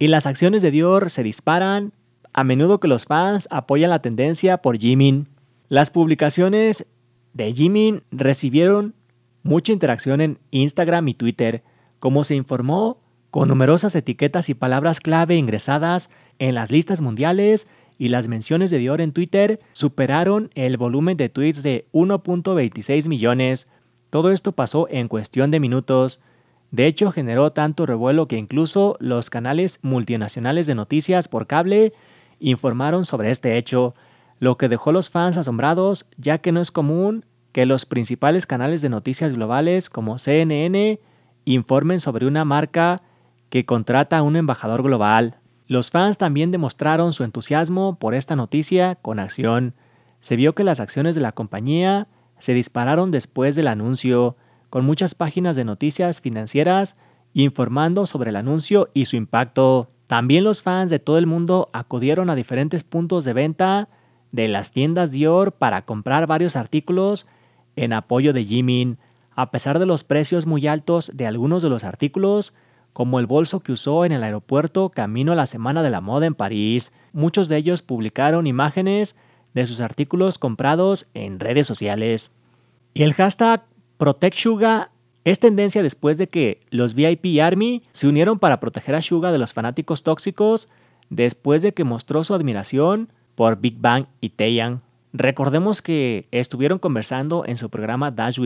Y las acciones de Dior se disparan a menudo que los fans apoyan la tendencia por Jimin. Las publicaciones de Jimin recibieron mucha interacción en Instagram y Twitter, como se informó con numerosas etiquetas y palabras clave ingresadas en las listas mundiales y las menciones de Dior en Twitter superaron el volumen de tweets de 1.26 millones. Todo esto pasó en cuestión de minutos. De hecho, generó tanto revuelo que incluso los canales multinacionales de noticias por cable informaron sobre este hecho, lo que dejó a los fans asombrados ya que no es común que los principales canales de noticias globales como CNN informen sobre una marca que contrata a un embajador global. Los fans también demostraron su entusiasmo por esta noticia con acción. Se vio que las acciones de la compañía se dispararon después del anuncio, con muchas páginas de noticias financieras informando sobre el anuncio y su impacto. También los fans de todo el mundo acudieron a diferentes puntos de venta de las tiendas Dior para comprar varios artículos en apoyo de Jimin. A pesar de los precios muy altos de algunos de los artículos, como el bolso que usó en el aeropuerto camino a la Semana de la Moda en París, muchos de ellos publicaron imágenes de sus artículos comprados en redes sociales. Y el hashtag Protect Suga es tendencia después de que los VIP Army se unieron para proteger a Suga de los fanáticos tóxicos después de que mostró su admiración por Big Bang y Taeyang. Recordemos que estuvieron conversando en su programa Dash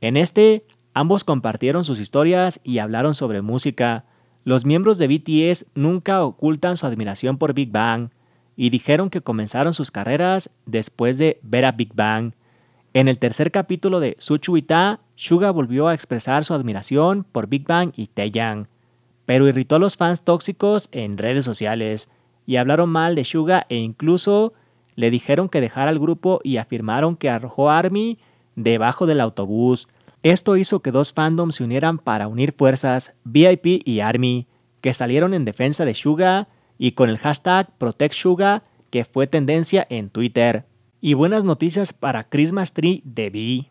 En este, ambos compartieron sus historias y hablaron sobre música. Los miembros de BTS nunca ocultan su admiración por Big Bang y dijeron que comenzaron sus carreras después de ver a Big Bang. En el tercer capítulo de Suchuita, Suga volvió a expresar su admiración por Big Bang y Taeyang, pero irritó a los fans tóxicos en redes sociales y hablaron mal de Suga e incluso le dijeron que dejara el grupo y afirmaron que arrojó Army debajo del autobús. Esto hizo que dos fandoms se unieran para unir fuerzas, VIP y Army, que salieron en defensa de Suga y con el hashtag ProtectSuga que fue tendencia en Twitter y buenas noticias para Christmas Tree de Bee.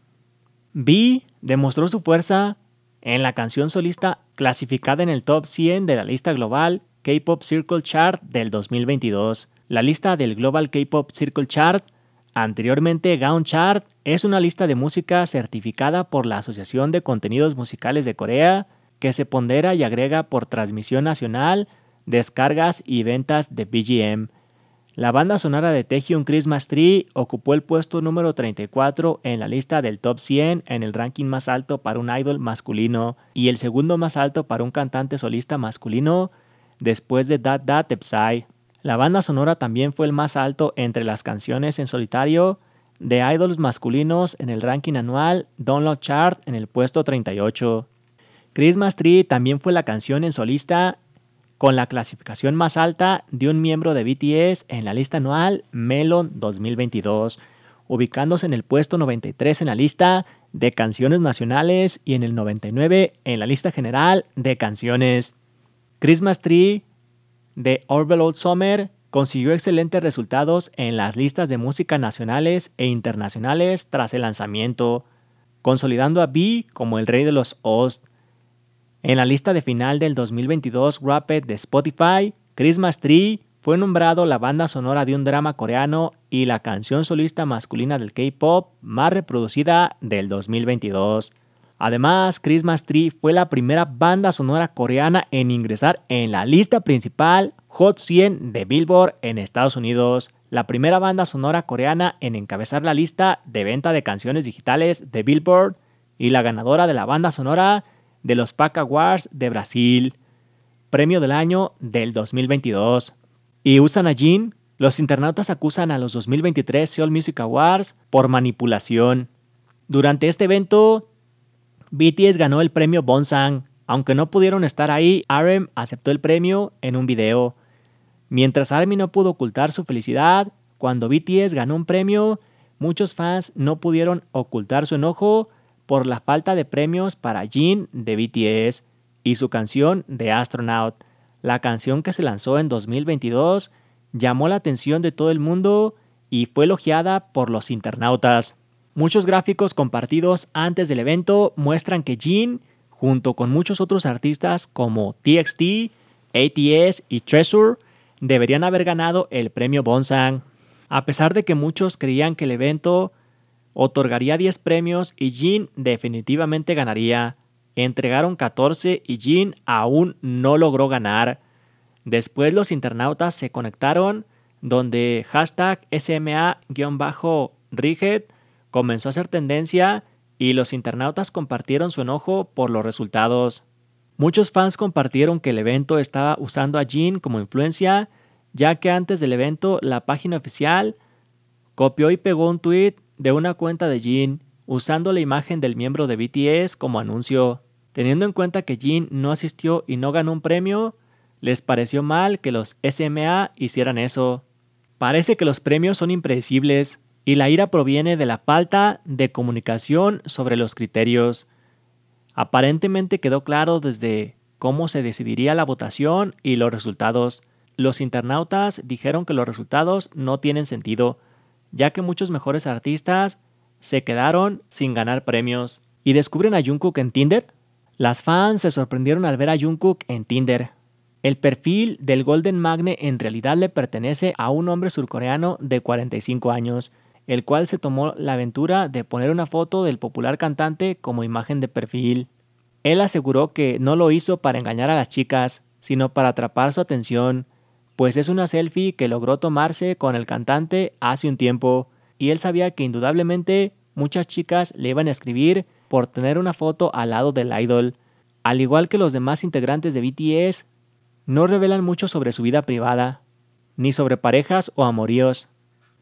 B demostró su fuerza en la canción solista clasificada en el top 100 de la lista global K-Pop Circle Chart del 2022. La lista del Global K-Pop Circle Chart, anteriormente Gaon Chart, es una lista de música certificada por la Asociación de Contenidos Musicales de Corea que se pondera y agrega por transmisión nacional, descargas y ventas de BGM. La banda sonora de Tejion Christmas Tree ocupó el puesto número 34 en la lista del top 100 en el ranking más alto para un idol masculino y el segundo más alto para un cantante solista masculino después de That That Psy. La banda sonora también fue el más alto entre las canciones en solitario de idols masculinos en el ranking anual Download Chart en el puesto 38. Christmas Tree también fue la canción en solista con la clasificación más alta de un miembro de BTS en la lista anual Melon 2022, ubicándose en el puesto 93 en la lista de canciones nacionales y en el 99 en la lista general de canciones. Christmas Tree de Orville Summer consiguió excelentes resultados en las listas de música nacionales e internacionales tras el lanzamiento, consolidando a B como el rey de los OST en la lista de final del 2022 Rapid de Spotify, Christmas Tree fue nombrado la banda sonora de un drama coreano y la canción solista masculina del K-pop más reproducida del 2022. Además, Christmas Tree fue la primera banda sonora coreana en ingresar en la lista principal Hot 100 de Billboard en Estados Unidos, la primera banda sonora coreana en encabezar la lista de venta de canciones digitales de Billboard y la ganadora de la banda sonora de los Pack Awards de Brasil, premio del año del 2022. Y usan a Jean, los internautas acusan a los 2023 Seoul Music Awards por manipulación. Durante este evento, BTS ganó el premio Bonsang. Aunque no pudieron estar ahí, RM aceptó el premio en un video. Mientras Army no pudo ocultar su felicidad, cuando BTS ganó un premio, muchos fans no pudieron ocultar su enojo por la falta de premios para Jin de BTS y su canción The Astronaut. La canción que se lanzó en 2022 llamó la atención de todo el mundo y fue elogiada por los internautas. Muchos gráficos compartidos antes del evento muestran que Jin, junto con muchos otros artistas como TXT, ATS y Treasure, deberían haber ganado el premio Bonsang. A pesar de que muchos creían que el evento otorgaría 10 premios y Jean definitivamente ganaría. Entregaron 14 y Jean aún no logró ganar. Después los internautas se conectaron donde hashtag SMA-Riget comenzó a ser tendencia y los internautas compartieron su enojo por los resultados. Muchos fans compartieron que el evento estaba usando a Jean como influencia, ya que antes del evento la página oficial copió y pegó un tweet de una cuenta de Jin usando la imagen del miembro de BTS como anuncio. Teniendo en cuenta que Jin no asistió y no ganó un premio, les pareció mal que los SMA hicieran eso. Parece que los premios son impredecibles y la ira proviene de la falta de comunicación sobre los criterios. Aparentemente quedó claro desde cómo se decidiría la votación y los resultados. Los internautas dijeron que los resultados no tienen sentido, ya que muchos mejores artistas se quedaron sin ganar premios. ¿Y descubren a Jungkook en Tinder? Las fans se sorprendieron al ver a Jungkook en Tinder. El perfil del Golden Magne en realidad le pertenece a un hombre surcoreano de 45 años, el cual se tomó la aventura de poner una foto del popular cantante como imagen de perfil. Él aseguró que no lo hizo para engañar a las chicas, sino para atrapar su atención, pues es una selfie que logró tomarse con el cantante hace un tiempo, y él sabía que indudablemente muchas chicas le iban a escribir por tener una foto al lado del idol. Al igual que los demás integrantes de BTS, no revelan mucho sobre su vida privada, ni sobre parejas o amoríos.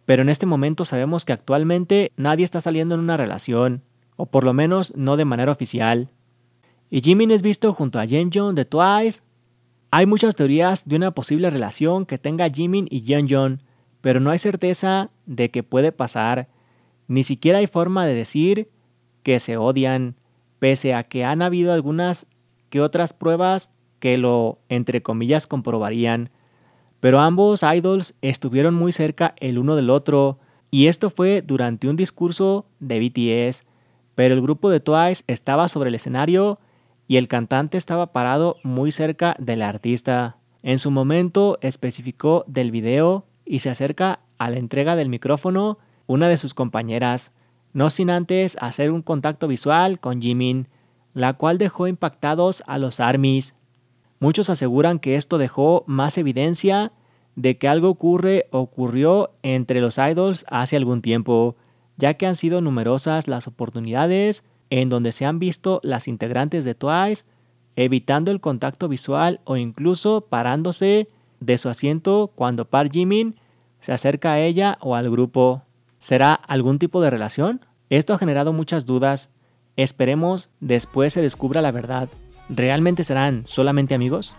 Pero en este momento sabemos que actualmente nadie está saliendo en una relación, o por lo menos no de manera oficial. Y Jimin es visto junto a James de Twice, hay muchas teorías de una posible relación que tenga Jimin y Yeon pero no hay certeza de que puede pasar. Ni siquiera hay forma de decir que se odian, pese a que han habido algunas que otras pruebas que lo, entre comillas, comprobarían. Pero ambos idols estuvieron muy cerca el uno del otro, y esto fue durante un discurso de BTS, pero el grupo de Twice estaba sobre el escenario y el cantante estaba parado muy cerca del artista. En su momento especificó del video y se acerca a la entrega del micrófono una de sus compañeras, no sin antes hacer un contacto visual con Jimin, la cual dejó impactados a los armies. Muchos aseguran que esto dejó más evidencia de que algo ocurre ocurrió entre los idols hace algún tiempo, ya que han sido numerosas las oportunidades en donde se han visto las integrantes de Twice evitando el contacto visual o incluso parándose de su asiento cuando Park Jimin se acerca a ella o al grupo. ¿Será algún tipo de relación? Esto ha generado muchas dudas. Esperemos después se descubra la verdad. ¿Realmente serán solamente amigos?